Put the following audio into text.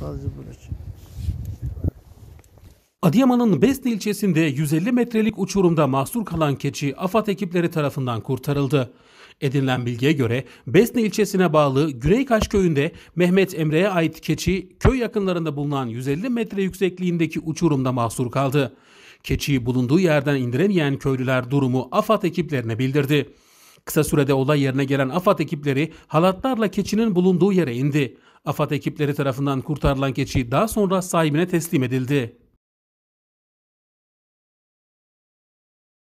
Sadece böyle şey. Adıyaman'ın Besni ilçesinde 150 metrelik uçurumda mahsur kalan keçi AFAD ekipleri tarafından kurtarıldı. Edinilen bilgiye göre Besni ilçesine bağlı Güney köyünde Mehmet Emre'ye ait keçi köy yakınlarında bulunan 150 metre yüksekliğindeki uçurumda mahsur kaldı. Keçiyi bulunduğu yerden indiremeyen köylüler durumu AFAD ekiplerine bildirdi. Kısa sürede olay yerine gelen AFAD ekipleri halatlarla keçinin bulunduğu yere indi. AFAD ekipleri tarafından kurtarılan keçi daha sonra sahibine teslim edildi.